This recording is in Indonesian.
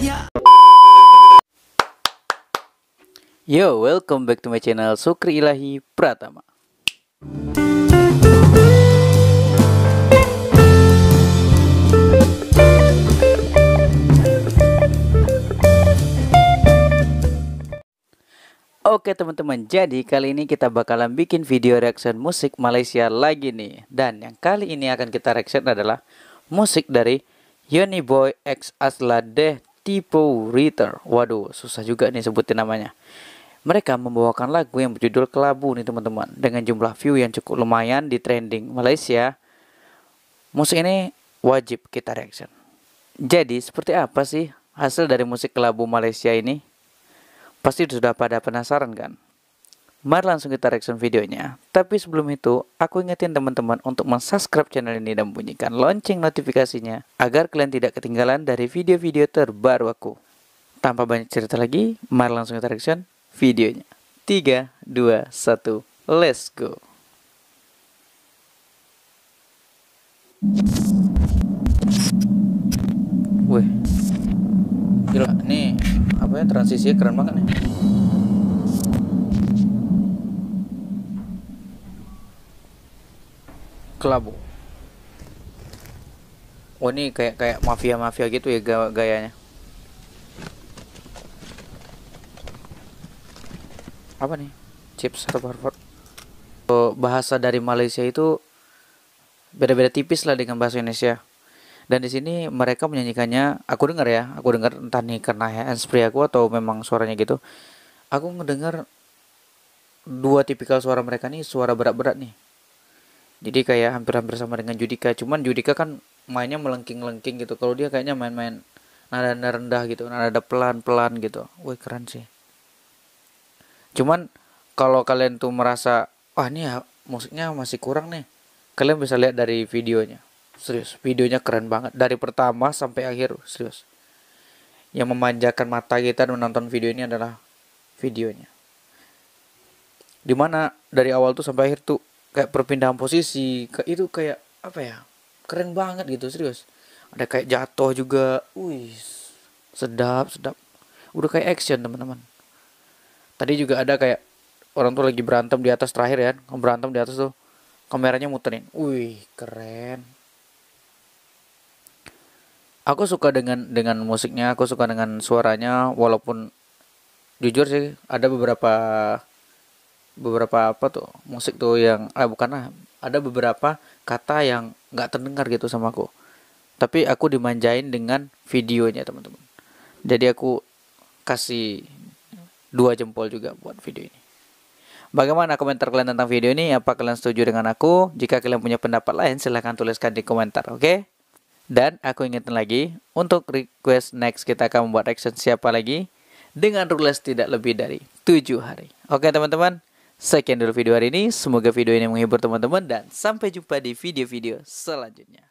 Ya. Yo, welcome back to my channel Sukri Ilahi Pratama. Oke teman-teman, jadi kali ini kita bakalan bikin video reaction musik Malaysia lagi nih Dan yang kali ini akan kita reaction adalah musik dari Yoni Boy X Deh Tipo Reader. Waduh, susah juga nih sebutin namanya. Mereka membawakan lagu yang berjudul Kelabu nih teman-teman dengan jumlah view yang cukup lumayan di trending Malaysia. Musik ini wajib kita reaction. Jadi, seperti apa sih hasil dari musik Kelabu Malaysia ini? Pasti sudah pada penasaran kan? Mari langsung kita reaction videonya. Tapi sebelum itu, aku ingetin teman-teman untuk mensubscribe channel ini dan bunyikan lonceng notifikasinya agar kalian tidak ketinggalan dari video-video terbaru aku. Tanpa banyak cerita lagi, mari langsung kita reaction videonya. 3, 2, 1, let's go! Wih, gila, nih apa ya transisinya keren banget nih. kelabu oh ini kayak kayak mafia mafia gitu ya gayanya apa nih chips atau barford bahasa dari Malaysia itu beda-beda tipis lah dengan bahasa Indonesia dan di sini mereka menyanyikannya aku dengar ya aku dengar entah nih karena handsfree aku atau memang suaranya gitu aku mendengar dua tipikal suara mereka nih suara berat-berat nih jadi kayak hampir-hampir sama dengan Judika cuman Judika kan mainnya melengking-lengking gitu kalau dia kayaknya main-main nada rendah gitu nada pelan-pelan gitu woi keren sih cuman kalau kalian tuh merasa wah ini ya, musiknya masih kurang nih kalian bisa lihat dari videonya serius videonya keren banget dari pertama sampai akhir serius yang memanjakan mata kita menonton video ini adalah videonya dimana dari awal tuh sampai akhir tuh kayak perpindahan posisi kayak itu kayak apa ya keren banget gitu serius ada kayak jatuh juga wih sedap sedap udah kayak action teman-teman tadi juga ada kayak orang tuh lagi berantem di atas terakhir ya berantem di atas tuh kameranya muterin wih keren aku suka dengan dengan musiknya aku suka dengan suaranya walaupun jujur sih ada beberapa beberapa apa tuh musik tuh yang ah bukan lah ada beberapa kata yang nggak terdengar gitu sama aku tapi aku dimanjain dengan videonya teman-teman jadi aku kasih dua jempol juga buat video ini Bagaimana komentar kalian tentang video ini? Apa kalian setuju dengan aku? Jika kalian punya pendapat lain, silahkan tuliskan di komentar, oke? Okay? Dan aku ingetin lagi, untuk request next kita akan membuat action siapa lagi? Dengan rules tidak lebih dari tujuh hari. Oke okay, teman-teman, Sekian dulu video hari ini, semoga video ini menghibur teman-teman dan sampai jumpa di video-video selanjutnya.